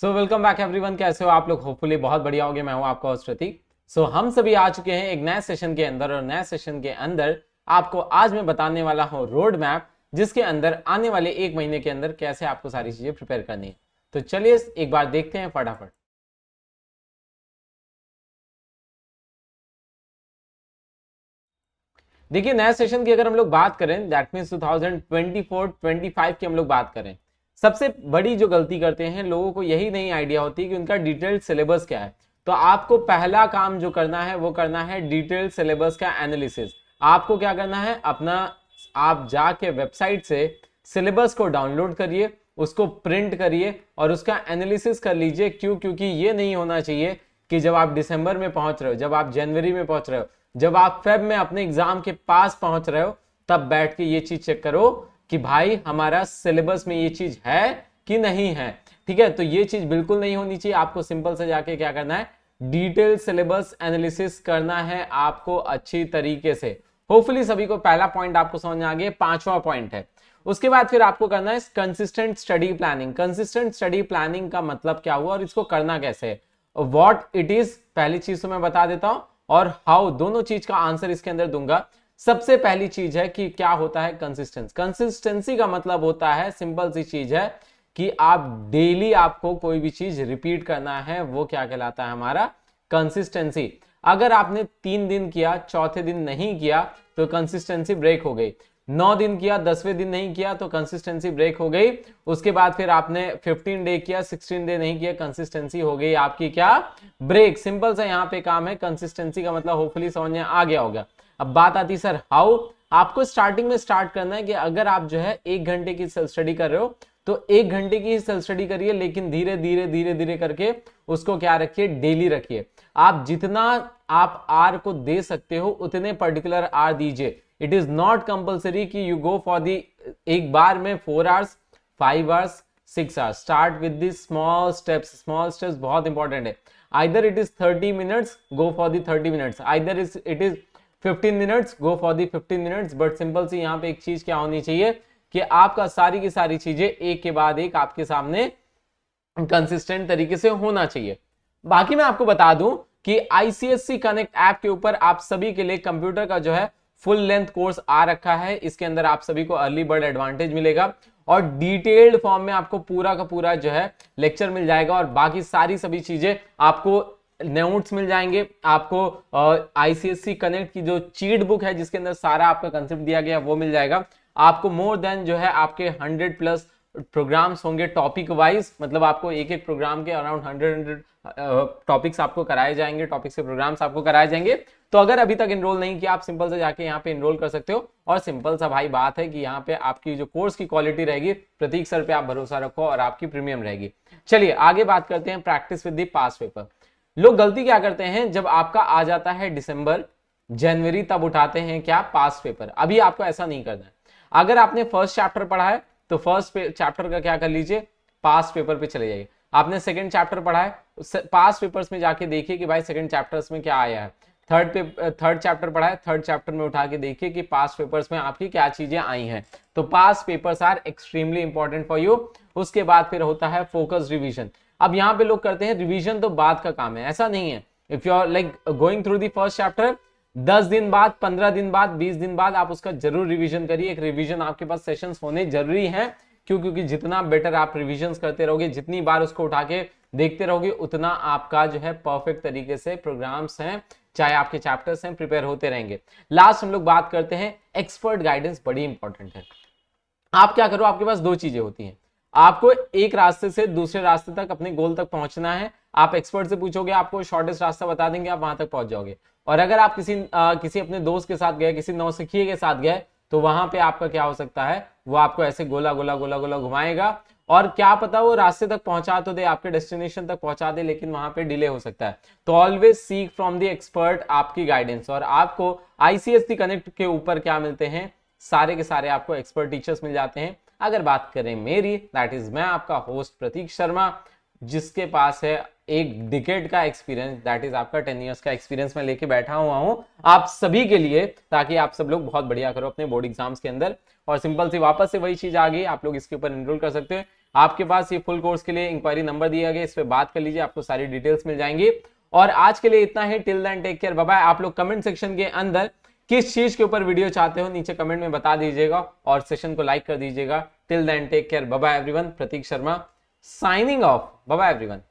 So welcome back everyone कैसे हो आप लोग होपफुली बहुत बढ़िया होगे मैं हूं आपका श्रुतिक सो so, हम सभी आ चुके हैं एक नए सेशन के अंदर और नए सेशन के अंदर आपको आज मैं बताने वाला हूं रोड मैप जिसके अंदर आने वाले एक महीने के अंदर कैसे आपको सारी चीजें प्रिपेयर करनी है तो चलिए एक बार देखते हैं फटाफट देखिए नए सेशन की अगर हम लोग बात करें that means two twenty five की हम लोग बात करें सबसे बड़ी जो गलती करते हैं लोगों को यही नहीं आइडिया होती कि उनका डिटेल्ड सिलेबस क्या है तो आपको पहला काम जो करना है वो करना है डिटेल्ड सिलेबस का एनालिसिस आपको क्या करना है अपना आप जाके वेबसाइट से सिलेबस को डाउनलोड करिए उसको प्रिंट करिए और उसका एनालिसिस कर लीजिए क्यों क्योंकि ये नहीं होना चाहिए कि जब आप दिसंबर में पहुंच रहे हो जब आप जनवरी में पहुंच रहे हो जब आप फेब में अपने एग्जाम के पास पहुंच रहे हो तब बैठ के ये चीज चेक करो कि भाई हमारा सिलेबस में ये चीज है कि नहीं है ठीक है तो ये चीज बिल्कुल नहीं होनी चाहिए आपको सिंपल से जाके क्या करना है डिटेल सिलेबस एनालिसिस करना है आपको अच्छी तरीके से होपफुली सभी को पहला पॉइंट आपको समझ में आ गया पांचवा पॉइंट है उसके बाद फिर आपको करना है consistent study planning consistent study planning का मतलब क्या हुआ और इसको करना कैसे वॉट इट इज पहली चीज तो मैं बता देता हूं और हाउ दोनों चीज का आंसर इसके अंदर दूंगा सबसे पहली चीज है कि क्या होता है कंसिस्टेंस कंसिस्टेंसी का मतलब होता है सिंपल सी चीज है कि आप डेली आपको कोई भी चीज रिपीट करना है वो क्या कहलाता है हमारा कंसिस्टेंसी अगर आपने तीन दिन किया चौथे दिन नहीं किया तो कंसिस्टेंसी ब्रेक हो गई नौ दिन किया दसवें दिन नहीं किया तो कंसिस्टेंसी ब्रेक हो गई उसके बाद फिर आपने 15 डे किया 16 डे नहीं किया कंसिस्टेंसी हो गई आपकी क्या ब्रेक सिंपल सा यहाँ पे काम है कंसिस्टेंसी का मतलब होपफुली समझ में आ गया होगा अब बात आती सर हाउ आपको स्टार्टिंग में स्टार्ट करना है कि अगर आप जो है एक घंटे की सेल्फ स्टडी कर रहे हो तो एक घंटे की सेल्फ स्टडी करिए लेकिन धीरे धीरे धीरे धीरे करके उसको क्या रखिए डेली रखिए आप जितना आप आर को दे सकते हो उतने पर्टिकुलर आर दीजिए इट इज नॉट कंपल्सरी कि यू गो फॉर दी एक बार में four hours five hours six hours start with the small steps small steps बहुत इंपॉर्टेंट है either it is thirty minutes go for the thirty minutes either is it is fifteen minutes go for the fifteen minutes but simple सी यहाँ पे एक चीज क्या होनी चाहिए कि आपका सारी की सारी चीजें एक के बाद एक आपके सामने कंसिस्टेंट तरीके से होना चाहिए बाकी मैं आपको बता दूं कि आईसीएससी कनेक्ट ऐप के ऊपर आप सभी के लिए कंप्यूटर का जो है फुल लेंथ कोर्स आ रखा है इसके अंदर आप सभी को अर्ली बर्ड एडवांटेज मिलेगा और डिटेल्ड फॉर्म में आपको पूरा का पूरा जो है लेक्चर मिल जाएगा और बाकी सारी सभी चीजें आपको नोट्स मिल जाएंगे आपको आईसीएससी कनेक्ट की जो चीट बुक है जिसके अंदर सारा आपका कंसेप्ट दिया गया वो मिल जाएगा आपको मोर देन जो है आपके हंड्रेड प्लस प्रोग्राम्स होंगे टॉपिक वाइज मतलब आपको एक एक प्रोग्राम के अराउंड हंड्रेड हंड्रेड टॉपिक्स आपको कराए जाएंगे टॉपिक्स के प्रोग्राम्स आपको कराए जाएंगे तो अगर अभी तक इनरोल नहीं किया आप सिंपल से जाके यहाँ पे इनरोल कर सकते हो और सिंपल सा भाई बात है कि यहाँ पे आपकी जो कोर्स की क्वालिटी रहेगी प्रतीक सर पे आप भरोसा रखो और आपकी प्रीमियम रहेगी चलिए आगे बात करते हैं practice with the past paper लोग गलती क्या करते हैं जब आपका आ जाता है दिसंबर जनवरी तब उठाते हैं क्या पास पेपर अभी आपको ऐसा नहीं करना है अगर आपने फर्स्ट चैप्टर पढ़ा है तो फर्स्ट चैप्टर का क्या कर लीजिए पास पेपर पे चले जाइए आपने सेकंड चैप्टर पढ़ा है पास पेपर्स में जाके देखिए कि भाई सेकंड चैप्टर्स में क्या आया है थर्ड पे थर्ड चैप्टर पढ़ा है थर्ड चैप्टर में उठा के देखिए कि पास पेपर्स में आपकी क्या चीजें आई हैं तो past papers are extremely important for you उसके बाद फिर होता है फोकस रिविजन अब यहाँ पे लोग करते हैं रिविजन तो बाद का काम है ऐसा नहीं है if you are like going through the first chapter दस दिन बाद पंद्रह दिन बाद बीस दिन बाद आप उसका जरूर रिवीजन करिए एक रिवीजन आपके पास सेशन होने जरूरी है क्यों क्योंकि जितना बेटर आप रिविजन करते रहोगे जितनी बार उसको उठा के देखते रहोगे उतना आपका जो है परफेक्ट तरीके से प्रोग्राम्स हैं चाहे आपके चैप्टर्स हैं प्रिपेयर होते रहेंगे लास्ट हम लोग बात करते हैं एक्सपर्ट गाइडेंस बड़ी इंपॉर्टेंट है आप क्या करो आपके पास दो चीजें होती हैं आपको एक रास्ते से दूसरे रास्ते तक अपने गोल तक पहुंचना है आप एक्सपर्ट से पूछोगे आपको शॉर्टेस्ट रास्ता बता देंगे आप वहां तक पहुंच जाओगे और अगर आप किसी आ, किसी अपने दोस्त के साथ गए किसी नौसिखिए के साथ गए तो वहां पे आपका क्या हो सकता है वो आपको ऐसे गोला गोला गोला गोला घुमाएगा और क्या पता वो रास्ते तक पहुंचा तो दे आपके डेस्टिनेशन तक पहुंचा दे लेकिन वहां पे डिले हो सकता है तो always seek from the expert आपकी गाइडेंस और आपको आईसीएसटी कनेक्ट के ऊपर क्या मिलते हैं सारे के सारे आपको एक्सपर्ट टीचर्स मिल जाते हैं अगर बात करें मेरी दैट इज मैं आपका होस्ट प्रतीक शर्मा जिसके पास है एक डिकेट का एक्सपीरियंस दैट इज आपका टेन ईयर्स का एक्सपीरियंस मैं लेके बैठा हुआ हूँ आप सभी के लिए ताकि आप सब लोग बहुत बढ़िया करो अपने बोर्ड एग्जाम्स के अंदर और सिंपल सी वापस से वही चीज आ गई आप लोग इसके ऊपर इनरोल कर सकते हो आपके पास ये फुल कोर्स के लिए इंक्वायरी नंबर दिया गया इस पर बात कर लीजिए आपको सारी डिटेल्स मिल जाएंगी और आज के लिए इतना ही till then take care bye आप लोग कमेंट सेक्शन के अंदर किस चीज के ऊपर वीडियो चाहते हो नीचे कमेंट में बता दीजिएगा और सेशन को लाइक कर दीजिएगा till then take care bye everyone Pratik Sharma signing off. Bye bye, everyone.